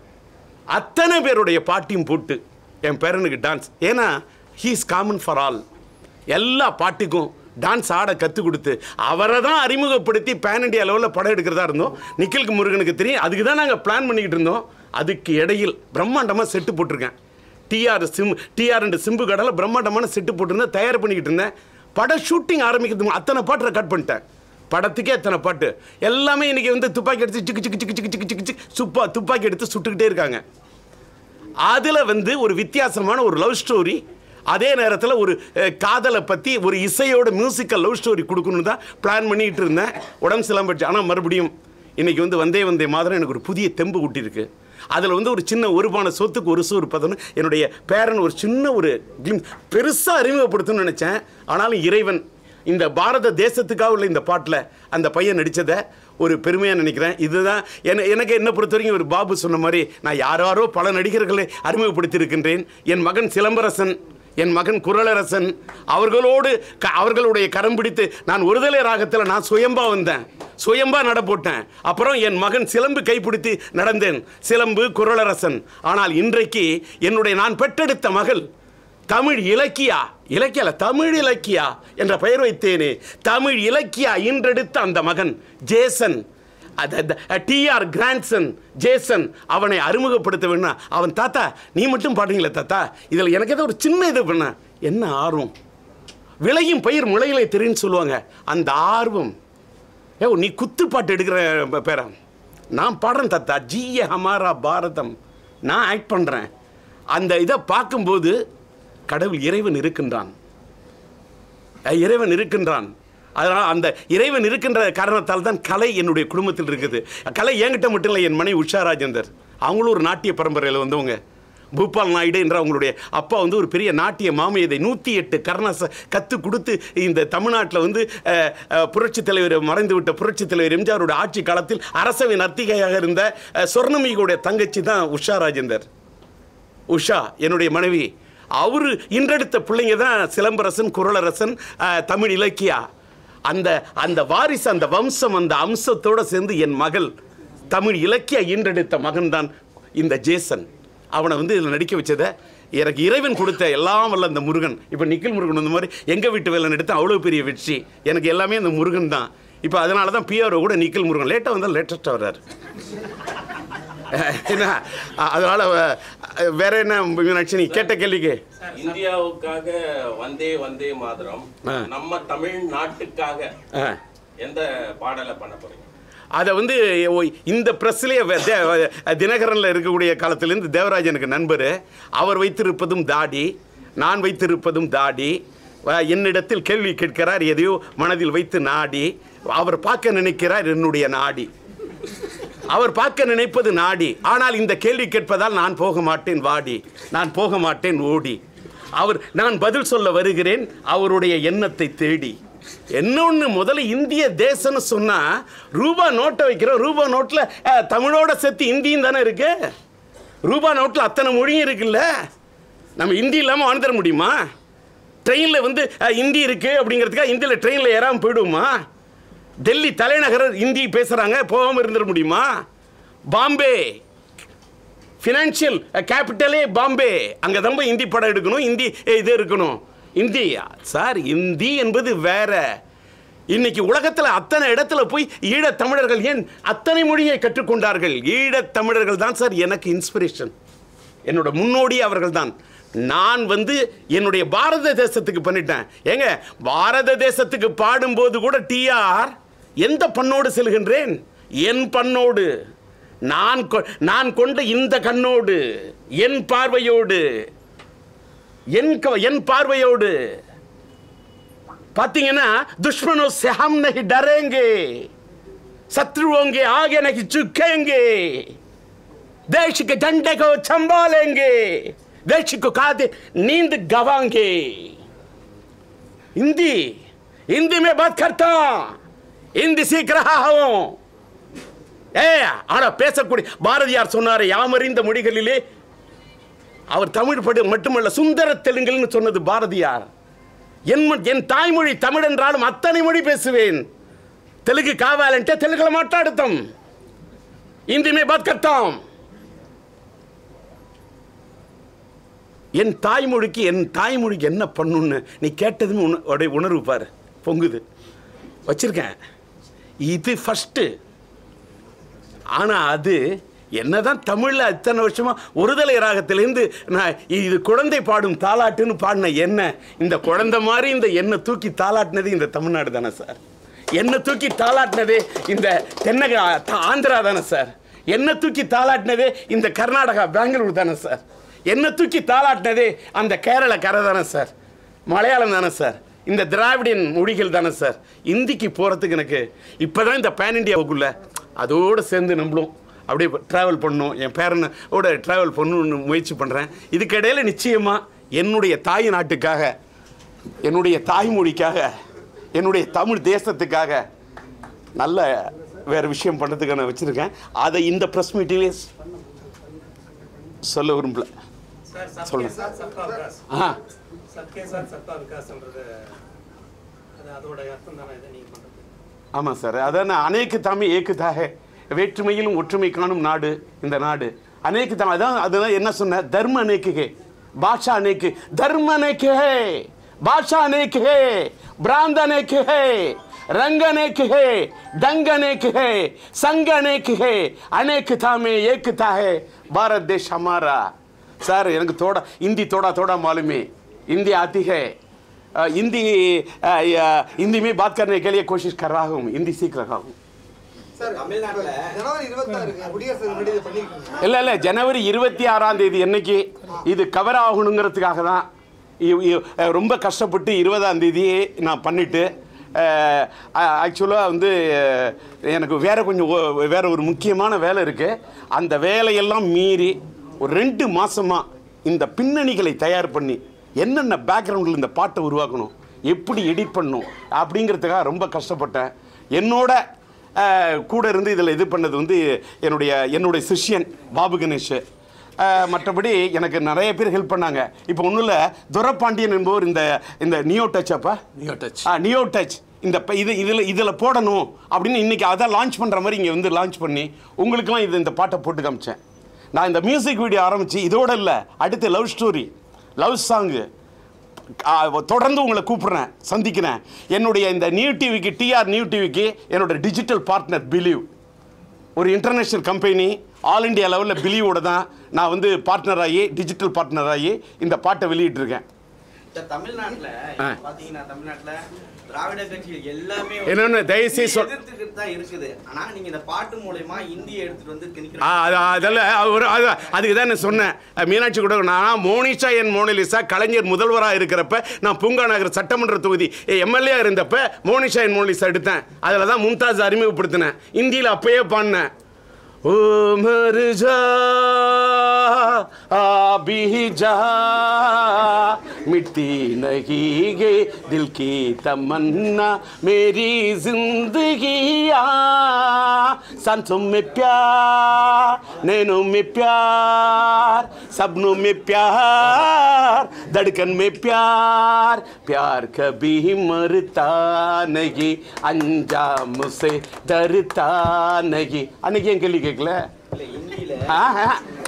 அத்தனை பேருடைய பாட்டியும் போட்டு என் பேரனுக்கு டான்ஸ் ஏன்னா he's is common for all எல்லா பாட்டுக்கும் டான்ஸ் ஆட கற்றுக் கொடுத்து அவரை தான் அறிமுகப்படுத்தி பேன் இண்டியா லெவலில் படம் எடுக்கிறதா இருந்தோம் நிக்கிலுக்கு முருகனுக்கு தெரியும் அதுக்கு தான் நாங்கள் பிளான் பண்ணிக்கிட்டு இருந்தோம் அதுக்கு இடையில் பிரம்மாண்டமாக செட்டு போட்டிருக்கேன் டிஆர் சிம் டிஆர் அண்டு சிம்பு கடலை பிரம்மாண்டமான செட்டு போட்டிருந்தேன் தயார் பண்ணிக்கிட்டு இருந்தேன் படம் ஷூட்டிங் ஆரம்பிக்கிறதுக்கு அத்தனை பாட்டை கட் பண்ணிட்டேன் படத்துக்கே அத்தனை பாட்டு எல்லாமே இன்றைக்கி வந்து துப்பாக்கி எடுத்து சிக்கு சிக்கு சிக்கு சிக்கு சிக்கு சிக்கு சிக்கு சுப்பா துப்பாக்கி எடுத்து சுட்டுக்கிட்டே இருக்காங்க அதில் வந்து ஒரு வித்தியாசமான ஒரு லவ் ஸ்டோரி அதே நேரத்தில் ஒரு காதலை பற்றி ஒரு இசையோட மியூசிக்கல் லவ் ஸ்டோரி கொடுக்கணும்னு தான் பிளான் பண்ணிகிட்டு இருந்தேன் உடம்பு சிலம்பட்டு ஆனால் மறுபடியும் இன்றைக்கி வந்து வந்தே வந்தே மாதிரி எனக்கு ஒரு புதிய தெம்பு கூட்டியிருக்கு அதில் வந்து ஒரு சின்ன ஒருபான சொத்துக்கு ஒரு சூறு பதம்னு என்னுடைய பேரன் ஒரு சின்ன ஒரு பெருசாக அறிமுகப்படுத்தணும்னு நினச்சேன் ஆனாலும் இறைவன் இந்த பாரத தேசத்துக்காக உள்ள இந்த பாட்டில் அந்த பையன் நடித்ததை ஒரு பெருமையாக நினைக்கிறேன் இதுதான் என எனக்கு என்ன பொறுத்த வரைக்கும் ஒரு பாபு சொன்ன மாதிரி நான் யாரோ பல நடிகர்களை அறிமுகப்படுத்தியிருக்கின்றேன் என் மகன் சிலம்பரசன் என் மகன் குரலரசன் அவர்களோடு க அவர்களுடைய கரம் பிடித்து நான் ஒருதலை ராகத்தில் நான் சுயம்பா வந்தேன் சுயம்பா நட போட்டேன் அப்புறம் என் மகன் சிலம்பு கைப்பிடித்து நடந்தேன் சிலம்பு குரலரசன் ஆனால் இன்றைக்கு என்னுடைய நான் பெற்றெடுத்த மகள் தமிழ் இலக்கியா இலக்கியல தமிழ் இலக்கியா என்ற பெயர் வைத்தேனே தமிழ் இலக்கியா இன்றெடுத்த அந்த மகன் ஜேசன் டிஆர் கிராண்ட்சன் ஜேசன் அவனை அறிமுகப்படுத்த வேணும் அவன் தாத்தா நீ மட்டும் பாடுறீங்களே தாத்தா இதில் எனக்கு ஏதோ ஒரு சின்ன இது பண்ண என்ன ஆர்வம் விளையும் பயிர் முளையிலே தெரியுன்னு சொல்லுவாங்க அந்த ஆர்வம் ஏ நீ குத்து பாட்டு எடுக்கிற பேர நான் பாடுறேன் தாத்தா ஜிய ஹமாரா பாரதம் நான் ஆக்ட் பண்ணுறேன் அந்த இதை பார்க்கும்போது கடவுள் இறைவன் இருக்கின்றான் இறைவன் இருக்கின்றான் அதனால் அந்த இறைவன் இருக்கின்ற காரணத்தால் தான் கலை என்னுடைய குடும்பத்தில் இருக்குது கலை என்கிட்ட மட்டும் இல்லை என் மனைவி உஷா ராஜேந்தர் அவங்களும் ஒரு நாட்டிய பரம்பரையில் வந்தவங்க பூபால் நாயுடு என்ற அவங்களுடைய அப்பா வந்து ஒரு பெரிய நாட்டிய மாமியதை நூற்றி எட்டு கர்ணாச கற்றுக் கொடுத்து இந்த தமிழ்நாட்டில் வந்து புரட்சி தலைவர் மறைந்துவிட்ட புரட்சி தலைவர் எம்ஜிஆருடைய ஆட்சி காலத்தில் அரசவை நர்த்திகையாக இருந்த சொர்ணமிகுடைய தங்கச்சி தான் உஷா ராஜேந்தர் உஷா என்னுடைய மனைவி அவர் இன்றெடுத்த பிள்ளைங்க தான் சிலம்பரசன் குரலரசன் தமிழ் இலக்கியா அந்த அந்த வாரிசு அந்த வம்சம் அந்த அம்சத்தோடு சேர்ந்து என் மகள் தமிழ் இலக்கிய ஈன்றெடுத்த மகன்தான் இந்த ஜேசன் அவனை வந்து இதில் நடிக்க வச்சதை எனக்கு இறைவன் கொடுத்த எல்லாம் வல்ல அந்த முருகன் இப்போ நிக்கில் முருகன் இந்த மாதிரி எங்கள் வீட்டு வேலை எடுத்த அவ்வளோ பெரிய வெற்றி எனக்கு எல்லாமே அந்த முருகன் தான் இப்போ அதனால தான் பிஆர்ஓ கூட நிக்கில் முருகன் லேட்டாக வந்தால் லேட்டஸ்ட்டாக வர்றாரு என்ன அதனால வேற என்ன மீனாட்சி நீ கேட்ட கேள்விக்கு இந்தியாவுக்காக வந்தே வந்தே மாதரம் நம்ம தமிழ்நாட்டுக்காக எந்த பாடலை பண்ண போறீங்க அதை வந்து இந்த ப்ரெஸ்லேயே தினகரனில் இருக்கக்கூடிய காலத்திலேருந்து தேவராஜனுக்கு நண்பர் அவர் வைத்திருப்பதும் தாடி நான் வைத்திருப்பதும் தாடி என்னிடத்தில் கேள்வி கேட்கிறார் எதையோ மனதில் வைத்து நாடி அவர் பார்க்க நினைக்கிறார் என்னுடைய நாடி அவர் பார்க்க நினைப்பது நாடி ஆனால் இந்த கேள்வி கேட்பதால் நான் போக மாட்டேன் வாடி நான் போக மாட்டேன் ஓடி அவர் நான் பதில் சொல்ல வருகிறேன் அவருடைய எண்ணத்தை தேடி இன்னொன்று முதல்ல இந்திய தேசம்னு சொன்னால் ரூபா நோட்டை வைக்கிறோம் ரூபா நோட்டில் தமிழோட சேர்த்து இந்தியும் தானே இருக்கு ரூபா நோட்டில் அத்தனை மொழியும் இருக்குல்ல நம்ம இந்தி இல்லாமல் வாழ்ந்துட முடியுமா ட்ரெயினில் வந்து இந்தி இருக்குது அப்படிங்கிறதுக்காக இந்தியில் ட்ரெயினில் ஏறாமல் போயிடுவோமா டெல்லி தலைநகர் இந்தி பேசுகிறாங்க போகாமல் இருந்துட முடியுமா பாம்பே ஃபினான்ஷியல் கேபிட்டலே பாம்பே அங்கே தான் இந்தி படம் எடுக்கணும் இந்தி இது இருக்கணும் இந்தி சார் இந்தி என்பது வேற இன்னைக்கு உலகத்தில் அத்தனை இடத்துல போய் ஈழத் தமிழர்கள் ஏன் அத்தனை மொழியை கற்றுக்கொண்டார்கள் ஈழத் தமிழர்கள் தான் சார் எனக்கு இன்ஸ்பிரேஷன் என்னோட முன்னோடி அவர்கள் தான் நான் வந்து என்னுடைய பாரத தேசத்துக்கு பண்ணிட்டேன் ஏங்க பாரத தேசத்துக்கு பாடும்போது கூட டிஆர் எந்த பண்ணோடு செல்கின்றேன் என் பண்ணோடு நான் நான் கொண்ட இந்த கண்ணோடு என் பார்வையோடு என் என் பார்வையோடு பார்த்தீங்கன்னா துஷ்மனோ செஹம் நகி டரேங்கே சத்ருவோங்கே ஆகிய நகி சுக்கேங்கே தேஷிக்கு தண்டகோ சம்பாலேங்கே தேஷிக்கு காதே நீந்து கவாங்கே இந்தி இந்தி மே பாத் கர்த்தான் இந்தி சீக்கிரமாகவும் ஏ ஆனா பேசக்கூடிய பாரதியார் சொன்னார் யாமறிந்த மொழிகளிலே அவர் தமிழ் படி மட்டுமல்ல சுந்தர தெலுங்குன்னு சொன்னது பாரதியார் என் என் தாய்மொழி தமிழ் என்றாலும் அத்தனை மொழி பேசுவேன் தெலுங்கு కావాలంటే தெலுங்கில் மாட்டாடுத்தம் హిందీ మే என் தாய்மொழிக்கு என் தாய்மொழிக்கு என்ன பண்ணுன்னு நீ கேட்டதுமே உன உணர்வு பாரு பொங்குது வச்சிருக்கேன் இது ஃபஸ்ட்டு ஆனால் அது என்னதான் தமிழில் அத்தனை வருஷமாக ஒருதலை ராகத்திலேருந்து நான் இது குழந்தை பாடும் தாலாட்டுன்னு பாடின என்ன இந்த குழந்தை மாதிரி இந்த எண்ணை தூக்கி தாலாட்டினது இந்த தமிழ்நாடு தானே சார் என்னை தூக்கி தாளாட்டினது இந்த தென்னக ஆந்திரா தானே சார் என்னை தூக்கி தாளாட்டினது இந்த கர்நாடகா பெங்களூர் தானே சார் என்னை தூக்கி தாளாட்டினதே அந்த கேரள கரை தானே சார் மலையாளம் தானே சார் இந்த திராவிடின் மொழிகள் தானே சார் இந்திக்கு போகிறதுக்கு எனக்கு இப்போ தான் இந்த பேன் இண்டியாவுக்குள்ளே அதோடு சேர்ந்து நம்மளும் அப்படியே ட்ராவல் பண்ணும் என் பேரனோட ட்ராவல் பண்ணணும்னு முயற்சி பண்ணுறேன் இதுக்கிடையில் நிச்சயமாக என்னுடைய தாய் நாட்டுக்காக என்னுடைய தாய்மொழிக்காக என்னுடைய தமிழ் தேசத்துக்காக நல்ல வேறு விஷயம் பண்ணுறதுக்கு நான் வச்சுருக்கேன் அதை இந்த ப்ரெஸ் மீட்டிங்லேயே சொல்ல விரும்பல சொல்லுங்கள் ஆ சப்கே ஆமாம் சார் அதான் அநேக்கு தாமே ஏக்குதாக வேற்றுமையிலும் ஒற்றுமை காணும் நாடு இந்த நாடு அநேக்கு தாமே அதான் அதுதான் என்ன சொன்ன தர்ம அநேக்குகே பாஷா அநேக்கு தர்ம அநேக்குகே பாஷா அநேக்குகே பிராந்த அநேக்குகே ரங்க अनेक है डंग சங்க है संग अनेक है अनेकता में एकता है எனக்கு தோட இந்தி தோடா தோடா மாலுமே हिंदी அதிக இந்தி हिंदी हिंदी में बात करने के लिए कोशिश कर रहा हूँ இல்லை இல்லை ஜனவரி இருபத்தி ஆறாம் தேதி என்னைக்கு இது கவர் ஆகணுங்கிறதுக்காக தான் ரொம்ப கஷ்டப்பட்டு இருபதாம் தேதி நான் பண்ணிட்டு ஆக்சுவலாக வந்து எனக்கு வேற கொஞ்சம் வேறு ஒரு முக்கியமான வேலை இருக்குது அந்த வேலையெல்லாம் மீறி ஒரு ரெண்டு மாதமாக இந்த பின்னணிகளை தயார் பண்ணி என்னென்ன பேக்ரவுண்டில் இந்த பாட்டை உருவாக்கணும் எப்படி எடிட் பண்ணணும் அப்படிங்கிறதுக்காக ரொம்ப கஷ்டப்பட்டேன் என்னோட கூட இருந்து இதில் இது பண்ணது வந்து என்னுடைய என்னுடைய சிஷ்யன் பாபு கணேஷ் மற்றபடி எனக்கு நிறைய பேர் ஹெல்ப் பண்ணாங்க இப்போ ஒன்றும் இல்லை துரப்பாண்டியன் என்பவர் இந்த இந்த நியோ டச் அப்பா நியோ டச் ஆ நியோ டச் இந்த இது இதில் இதில் போடணும் அப்படின்னு இன்னைக்கு அதை லான்ச் பண்ணுற மாதிரி இங்கே வந்து லான்ச் பண்ணி உங்களுக்கெல்லாம் இது இந்த பாட்டை போட்டு காமிச்சேன் நான் இந்த மியூசிக் வீடியோ ஆரம்பித்து இதோடு இல்லை அடுத்து லவ் ஸ்டோரி லவ் சாங்கு தொடர்ந்து உங்களை கூப்பிட்றேன் சந்திக்கிறேன் என்னுடைய இந்த நியூ டிவிக்கு டிஆர் நியூ டிவிக்கு என்னோட டிஜிட்டல் பார்ட்னர் பிலீவ் ஒரு இன்டர்நேஷ்னல் கம்பெனி ஆல் இண்டியா லெவலில் பிலீவோட தான் நான் வந்து பார்ட்னர் ஆகி டிஜிட்டல் பார்ட்னர் ஆகி இந்த பாட்டை வெளியிட்டிருக்கேன் தமிழ்நாட்டில் பார்த்தீங்கன்னா தமிழ்நாட்டில் திராவிட கட்சிகள் எல்லாமே சொல் அதெல்லாம் நான் சொன்னேன் மீனாட்சி கூட நான் மோனிஷா மோனலிசா கலைஞர் இருக்கிறப்ப நான் சட்டமன்ற தொகுதி எம்எல்ஏ இருந்தப்ப மோனிஷா என் எடுத்தேன் அறிமுகப்படுத்தினேன் அப்பயே मिटती नहीं गे दिल की तमन्ना मेरी जिंदगी सांसों में प्यार नैनो में प्यार सपनों में प्यार धड़कन में प्यार प्यार कभी मरता नहीं अंजाम से डरता नहीं அன்னைக்கு என் கேள்வி கேட்கல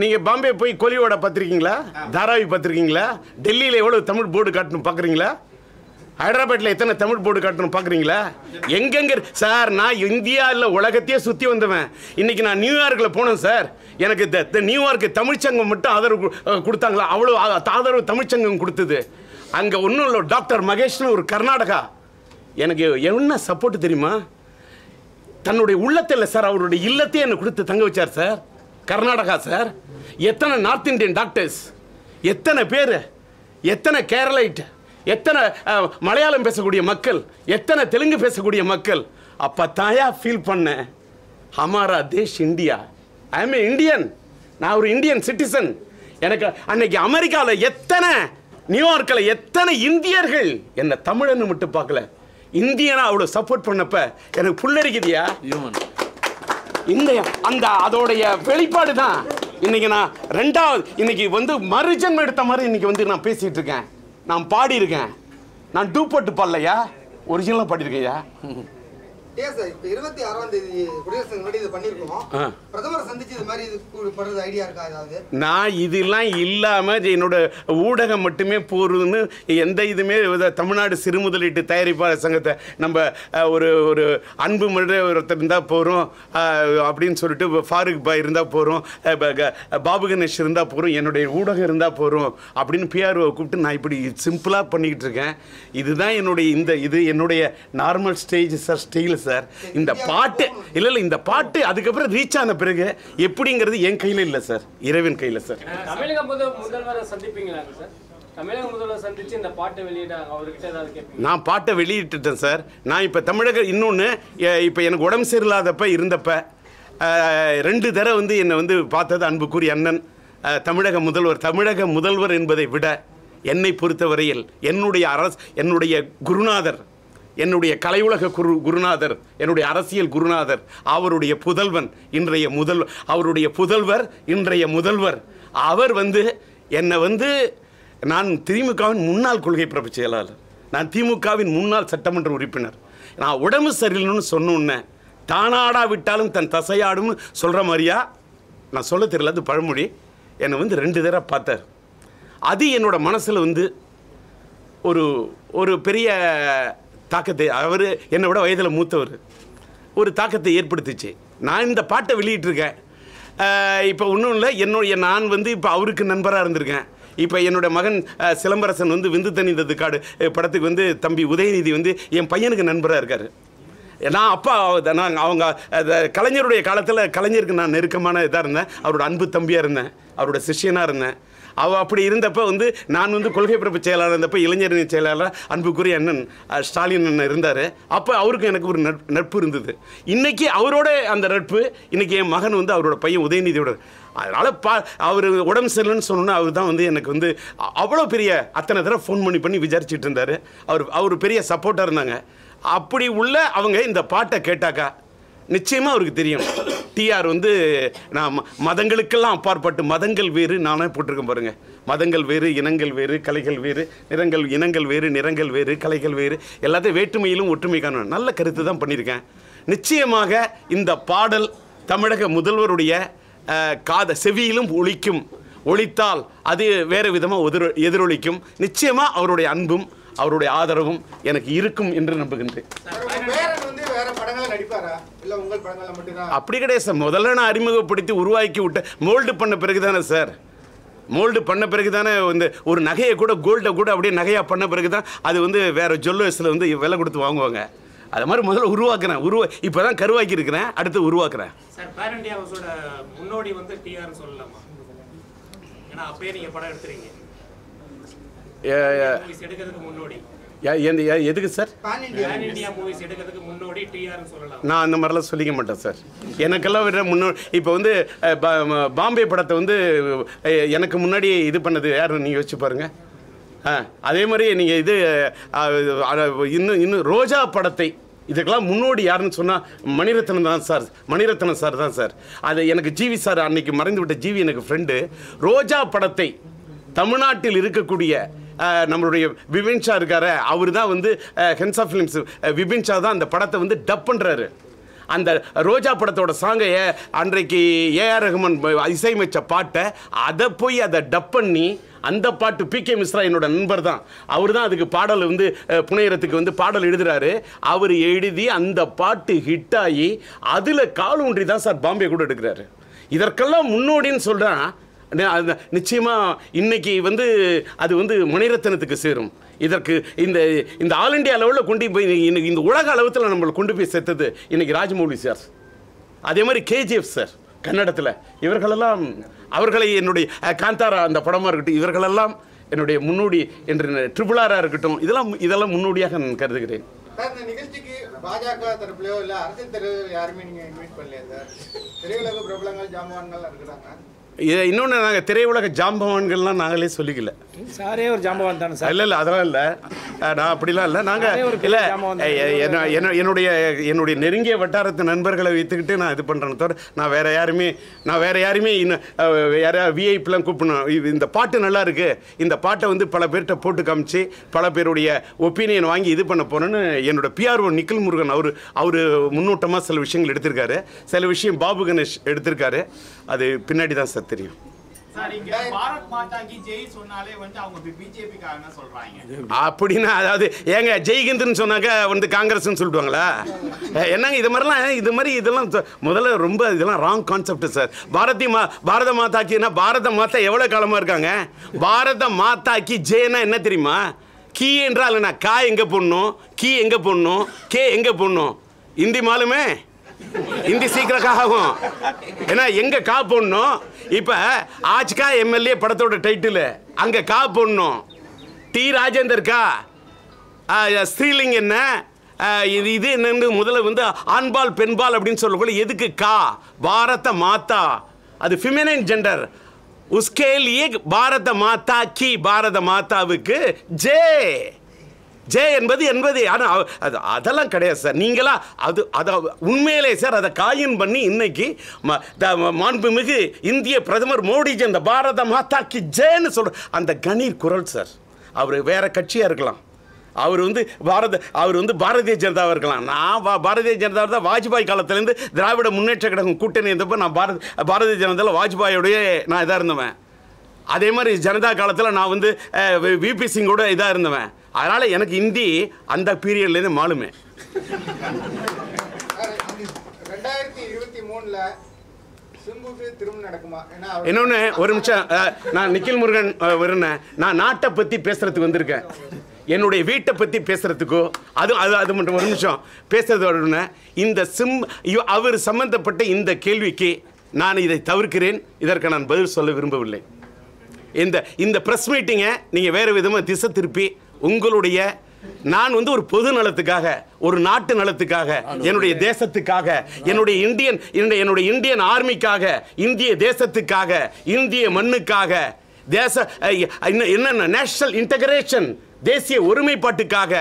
நீங்கள் பாம்பே போய் கொலியோட பார்த்துருக்கீங்களா தாராவி பார்த்துருக்கீங்களா டெல்லியில் எவ்வளோ தமிழ் போர்டு காட்டணும் பார்க்குறீங்களா ஹைதராபாத்தில் எத்தனை தமிழ் போர்டு காட்டணும் பார்க்குறீங்களா எங்கெங்க சார் நான் இந்தியாவில் உலகத்தையே சுற்றி வந்துவேன் இன்றைக்கி நான் நியூயார்க்கில் போனேன் சார் எனக்கு த நியூயார்க்கு தமிழ்ச்சங்கம் மட்டும் ஆதரவு கொடுத்தாங்களா அவ்வளோ ஆதரவு தமிழ்ச்சங்கம் கொடுத்தது அங்கே ஒன்றும் இல்லை டாக்டர் மகேஷ்னு ஒரு கர்நாடகா எனக்கு என்ன சப்போர்ட் தெரியுமா தன்னுடைய உள்ளத்தில் சார் அவருடைய இல்லத்தையே என்னை கொடுத்து தங்க வச்சார் சார் கர்நாடகா சார் எத்தனை நார்த் இந்தியன் டாக்டர்ஸ் எத்தனை பேர் எத்தனை கேரளைட் எத்தனை மலையாளம் பேசக்கூடிய மக்கள் எத்தனை தெலுங்கு பேசக்கூடிய மக்கள் அப்போ தாயா ஃபீல் பண்ணேன் ஹமாரா தேஷ் இந்தியா ஐ எம் இந்தியன் நான் ஒரு இந்தியன் சிட்டிசன் எனக்கு அன்னைக்கு அமெரிக்காவில் எத்தனை நியூயார்க்கில் எத்தனை இந்தியர்கள் என்னை தமிழன்னு மட்டும் பார்க்கல இந்தியனா அவ்வளோ சப்போர்ட் பண்ணப்ப எனக்கு புல்லடிக்குதியா இந்த அந்த அதோடைய வெளிப்பாடு தான் இன்னைக்கு நான் ரெண்டாவது இன்னைக்கு வந்து மறுஜன்மம் எடுத்த மாதிரி இன்னைக்கு வந்து நான் பேசிட்டு இருக்கேன் நான் பாடியிருக்கேன் நான் டூ போட்டு பாடலையா ஒரிஜினலாக பாடியிருக்கேன்யா ஏன் சார் இப்போ இது பண்ணியிருக்கோம் ஊடகம் மட்டுமே போகிறதுன்னு எந்த இதுவுமே தமிழ்நாடு சிறு முதலீட்டு தயாரிப்பாளர் சங்கத்தை நம்ம ஒரு ஒரு அன்பு முறை ஒருத்தர் இருந்தால் போகிறோம் அப்படின்னு சொல்லிட்டு ஃபாரூக் பாய் இருந்தால் போகிறோம் பாபு கணேஷ் இருந்தால் போகிறோம் என்னுடைய ஊடகம் இருந்தால் போகிறோம் அப்படின்னு பிஆர்ஓ கூப்பிட்டு நான் இப்படி சிம்பிளாக பண்ணிக்கிட்டு இருக்கேன் இதுதான் என்னுடைய இந்த இது என்னுடைய normal stage sir style sir இந்த பாட்டு இல்லை இல்லை இந்த பாட்டு அதுக்கப்புறம் ரீச் ஆன பிறகு எப்படிங்கிறது என் கையில் இல்லை சார் இறைவன் கையில் சார் தமிழக முதல்வரை சந்திப்பீங்களா சார் நான் பாட்டை வெளியிட்டுட்டேன் சார் நான் இப்போ தமிழக இன்னொன்று இப்போ எனக்கு உடம்பு சரியில்லாதப்ப இருந்தப்ப ரெண்டு தடவை வந்து என்னை வந்து பார்த்தது அன்புக்குரிய அண்ணன் தமிழக முதல்வர் தமிழக முதல்வர் என்பதை விட என்னை பொறுத்தவரையில் என்னுடைய அரசு என்னுடைய குருநாதர் என்னுடைய கலையுலக குரு குருநாதர் என்னுடைய அரசியல் குருநாதர் அவருடைய புதல்வன் இன்றைய முதல் அவருடைய புதல்வர் இன்றைய முதல்வர் அவர் வந்து என்னை வந்து நான் திமுகவின் முன்னாள் கொள்கை பிறப்பு செயலாளர் நான் திமுகவின் முன்னாள் சட்டமன்ற உறுப்பினர் நான் உடம்பு சரியில்லைன்னு சொன்னோன்னே தானாடா விட்டாலும் தன் தசையாடும்னு சொல்கிற மாதிரியா நான் சொல்ல தெரியல அது பழமொழி என்னை வந்து ரெண்டு தடவை பார்த்தார் அது என்னோடய மனசில் வந்து ஒரு ஒரு பெரிய தாக்கத்தை அவர் என்னை விட வயதில் மூத்தவர் ஒரு தாக்கத்தை ஏற்படுத்திச்சு நான் இந்த பாட்டை வெளியிட்டிருக்கேன் இப்போ ஒன்றும் இல்லை என்னுடைய நான் வந்து இப்போ அவருக்கு நண்பராக இருந்திருக்கேன் இப்போ என்னோடய மகன் சிலம்பரசன் வந்து விந்து தணிந்தது காடு படத்துக்கு வந்து தம்பி உதயநிதி வந்து என் பையனுக்கு நண்பராக இருக்கார் நான் அப்பா நான் அவங்க கலைஞருடைய காலத்தில் கலைஞருக்கு நான் நெருக்கமான இதாக இருந்தேன் அவரோட அன்பு தம்பியாக இருந்தேன் அவரோட சிஷியனாக இருந்தேன் அவள் அப்படி இருந்தப்போ வந்து நான் வந்து கொள்கை பிறப்பு செயலாளர் இருந்தப்போ இளைஞரணி செயலாளர் அன்புக்குரிய அண்ணன் ஸ்டாலின் அண்ணன் இருந்தார் அப்போ அவருக்கும் எனக்கு ஒரு நட்பு இருந்தது இன்றைக்கி அவரோட அந்த நட்பு இன்றைக்கி என் மகன் வந்து அவரோட பையன் உதயநிதியோட அதனால் பா அவர் உடம்பு சரியில்லைன்னு சொன்னோன்னா அவர் தான் வந்து எனக்கு வந்து அவ்வளோ பெரிய அத்தனை தடவை ஃபோன் பண்ணி பண்ணி விசாரிச்சுட்டு இருந்தார் அவர் அவர் பெரிய சப்போர்ட்டாக இருந்தாங்க அப்படி உள்ள அவங்க இந்த பாட்டை கேட்டாக்கா நிச்சயமாக அவருக்கு தெரியும் டிஆர் வந்து நான் மதங்களுக்கெல்லாம் அப்பாற்பட்டு மதங்கள் வேறு நானே போட்டிருக்கேன் பாருங்கள் மதங்கள் வேறு இனங்கள் வேறு கலைகள் வேறு நிறங்கள் இனங்கள் வேறு நிறங்கள் வேறு கலைகள் வேறு எல்லாத்தையும் வேற்றுமையிலும் ஒற்றுமை காணும் நல்ல கருத்து தான் பண்ணியிருக்கேன் நிச்சயமாக இந்த பாடல் தமிழக முதல்வருடைய காத செவியிலும் ஒழிக்கும் ஒழித்தால் அது வேறு விதமாக எதிர் எதிரொலிக்கும் நிச்சயமாக அவருடைய அன்பும் அவருடைய ஆதரவும் எனக்கு இருக்கும் என்று நம்புகின்றேன் அப்படி கிடையாது சார் முதல்ல நான் அறிமுகப்படுத்தி உருவாக்கி விட்ட மோல்டு பண்ண பிறகு தானே சார் மோல்டு பண்ண பிறகு தானே வந்து ஒரு நகையை கூட கோல்டை கூட அப்படியே நகையாக பண்ண பிறகு தான் அது வந்து வேறு ஜுவல்லர்ஸில் வந்து விலை கொடுத்து வாங்குவாங்க அது மாதிரி முதல்ல உருவாக்குறேன் உருவா இப்போ தான் கருவாக்கி இருக்கிறேன் அடுத்து உருவாக்குறேன் சார் பேர் இண்டியா ஹவுஸோட முன்னோடி வந்து டிஆர் சொல்லலாமா ஏன்னா அப்பயே நீங்கள் படம் எடுத்துறீங்க எடுக்கிறதுக்கு முன்னோடி எதுக்கு சார் நான் அந்த மாதிரிலாம் சொல்லிக்க மாட்டேன் சார் எனக்கெல்லாம் விட முன்னோ இப்போ வந்து பாம்பே படத்தை வந்து எனக்கு முன்னாடி இது பண்ணது யாருன்னு நீங்கள் யோசிச்சு பாருங்கள் ஆ அதே மாதிரி நீங்கள் இது இன்னும் இன்னும் ரோஜா படத்தை இதுக்கெல்லாம் முன்னோடி யாருன்னு சொன்னால் மணிரத்னம் தான் சார் மணிரத்னம் சார் தான் சார் அது எனக்கு ஜிவி சார் அன்னைக்கு மறைந்து விட்ட ஜிவி எனக்கு ஃப்ரெண்டு ரோஜா படத்தை தமிழ்நாட்டில் இருக்கக்கூடிய நம்மளுடைய விபின்ஷா இருக்கார் அவர் தான் வந்து ஆஃப் ஃபிலிம்ஸ் விபின்ஷா தான் அந்த படத்தை வந்து டப் பண்ணுறாரு அந்த ரோஜா படத்தோட சாங்கை அன்றைக்கு ஏஆர் ரஹ்மான் இசையமைச்ச பாட்டை அதை போய் அதை டப் பண்ணி அந்த பாட்டு பி கே மிஸ்ரா என்னோட நண்பர் தான் அவர் தான் அதுக்கு பாடல் வந்து புனையரத்துக்கு வந்து பாடல் எழுதுறாரு அவர் எழுதி அந்த பாட்டு ஹிட் ஆகி அதில் காலூன்றி தான் சார் பாம்பே கூட எடுக்கிறாரு இதற்கெல்லாம் முன்னோடின்னு சொல்கிறேன் நிச்சயமாக இன்னைக்கு வந்து அது வந்து முனைரத்தனத்துக்கு சேரும் இதற்கு இந்த இந்த ஆல் இண்டியா லெவலில் கொண்டு போய் இன்னைக்கு இந்த உலக அளவத்தில் நம்மளை கொண்டு போய் சேர்த்தது இன்னைக்கு ராஜமௌலி சார் அதே மாதிரி கேஜிஎஃப் சார் கன்னடத்தில் இவர்களெல்லாம் அவர்களை என்னுடைய காந்தாரா அந்த படமாக இருக்கட்டும் இவர்களெல்லாம் என்னுடைய முன்னோடி என்று ட்ரிபிள் ஆராக இருக்கட்டும் இதெல்லாம் இதெல்லாம் முன்னோடியாக நான் கருதுகிறேன் நிகழ்ச்சிக்கு பாஜக தரப்புலையோ இல்லை அரசியல் தலைவர் யாருமே நீங்கள் இன்வைட் பண்ணலையா சார் திரையுலக பிரபலங்கள் ஜாமான்கள் இருக்கிறாங்க இதை இன்னொன்று நாங்கள் திரையுலக ஜாம்பவான்கள்லாம் நாங்களே சொல்லிக்கல சாரே ஒரு ஜாம்பவான் தானே சார் இல்லை இல்லை அதெல்லாம் இல்லை நான் அப்படிலாம் இல்லை நாங்கள் இல்லை என்னுடைய என்னுடைய நெருங்கிய வட்டாரத்து நண்பர்களை வைத்துக்கிட்டு நான் இது பண்ணுறேன் தவிர நான் வேறு யாருமே நான் வேறு யாருமே இன்னும் யாரையா விஐபிலாம் கூப்பிடணும் இந்த பாட்டு நல்லா இருக்குது இந்த பாட்டை வந்து பல பேர்கிட்ட போட்டு காமிச்சு பல பேருடைய ஒப்பீனியன் வாங்கி இது பண்ண போகிறேன்னு என்னோட பிஆர்ஓ நிக்கில் முருகன் அவர் அவர் முன்னோட்டமாக சில விஷயங்கள் எடுத்திருக்காரு சில விஷயம் பாபு கணேஷ் எடுத்திருக்காரு அது பின்னாடி தான் சார் தெரியும் அப்படின்னா அதாவது ஏங்க ஜெய்கிந்துன்னு சொன்னாக்க வந்து காங்கிரஸ்னு சொல்லிடுவாங்களா என்னங்க இது மாதிரிலாம் இது மாதிரி இதெல்லாம் முதல்ல ரொம்ப இதெல்லாம் ராங் கான்செப்ட் சார் பாரதி மா பாரத மாதாக்கின்னா பாரத மாதா எவ்வளோ காலமாக இருக்காங்க பாரத மாதாக்கி ஜெயனா என்ன தெரியுமா கீ என்றால் என்ன கா எங்கே போடணும் கீ எங்கே போடணும் கே எங்கே போடணும் இந்தி மாலுமே இந்தி சீக்கிரம் ஆகும் ஏன்னா எங்கே கா போடணும் இப்போ ஆச்சுக்கா எம்எல்ஏ படத்தோட டைட்டில் அங்கே கா பொண்ணும் டி ராஜேந்தர் கா ஸ்ரீலிங் என்ன இது இது என்னன்னு முதல்ல வந்து ஆண்பால் பெண்பால் அப்படின்னு சொல்லக்குள்ள எதுக்கு கா பாரத மாதா அது ஃபிமினைன் ஜெண்டர் உஸ்கேலியே பாரத மாதா கி பாரத மாதாவுக்கு ஜே ஜே என்பது என்பது ஆனால் அது அதெல்லாம் கிடையாது சார் நீங்களா அது அதை உண்மையிலே சார் அதை காயின் பண்ணி இன்னைக்கு மாண்புமிகு இந்திய பிரதமர் மோடிஜி அந்த பாரத மாதா கி ஜேன்னு சொல்கிற அந்த கணீர் குரல் சார் அவர் வேறு கட்சியாக இருக்கலாம் அவர் வந்து பாரத அவர் வந்து பாரதிய ஜனதாவாக இருக்கலாம் நான் வா பாரதிய ஜனதா தான் வாஜ்பாய் காலத்துலேருந்து திராவிட முன்னேற்ற கழகம் கூட்டணி இருந்தப்போ நான் பாரத பாரதிய ஜனதாவில் வாஜ்பாயோடைய நான் இதாக இருந்தவன் அதே மாதிரி ஜனதா காலத்தில் நான் வந்து விபி சிங்கோட இதாக இருந்தவன் அதனால் எனக்கு இந்தி அந்த பீரியட்லேருந்து மாலுமே ரெண்டாயிரத்தி இருபத்தி மூணில் இன்னொன்று ஒரு நிமிஷம் நான் நிக்கில் முருகன் வருனேன் நான் நாட்டை பற்றி பேசுறதுக்கு வந்திருக்கேன் என்னுடைய வீட்டை பற்றி பேசுகிறதுக்கோ அது அது அது மட்டும் ஒரு நிமிஷம் பேசுறது வருன இந்த சிம் அவர் சம்பந்தப்பட்ட இந்த கேள்விக்கு நான் இதை தவிர்க்கிறேன் இதற்கு நான் பதில் சொல்ல விரும்பவில்லை இந்த இந்த ப்ரெஸ் மீட்டிங்கை நீங்கள் வேறு விதமாக திசை திருப்பி உங்களுடைய நான் வந்து ஒரு பொது நலத்துக்காக ஒரு நாட்டு நலத்துக்காக என்னுடைய தேசத்துக்காக என்னுடைய இந்தியன் என்னுடைய இந்தியன் ஆர்மிக்காக இந்திய தேசத்துக்காக இந்திய மண்ணுக்காக தேச என்னென்ன நேஷனல் இன்டகிரேஷன் தேசிய ஒருமைப்பாட்டுக்காக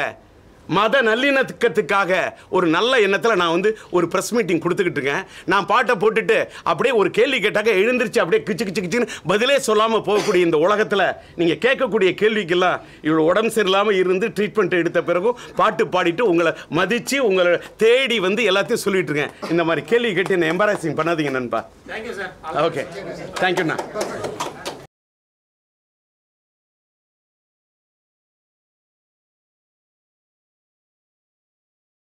மத நல்லிணக்கத்துக்காக ஒரு நல்ல எண்ணத்தில் நான் வந்து ஒரு ப்ரெஸ் மீட்டிங் கொடுத்துக்கிட்டு இருக்கேன் நான் பாட்டை போட்டுட்டு அப்படியே ஒரு கேள்வி கேட்டாக்க எழுந்திருச்சு அப்படியே கிச்சு கிச்சு கிச்சுன்னு பதிலே சொல்லாமல் போகக்கூடிய இந்த உலகத்தில் நீங்கள் கேட்கக்கூடிய கேள்விக்கெல்லாம் இவ்வளோ உடம்பு சரியில்லாமல் இருந்து ட்ரீட்மெண்ட் எடுத்த பிறகும் பாட்டு பாடிட்டு உங்களை மதித்து உங்களை தேடி வந்து எல்லாத்தையும் சொல்லிட்டு இருக்கேன் இந்த மாதிரி கேள்வி கேட்டு என்ன எம்பாரசிங் பண்ணாதீங்க நண்பா ஓகே தேங்க்யூண்ணா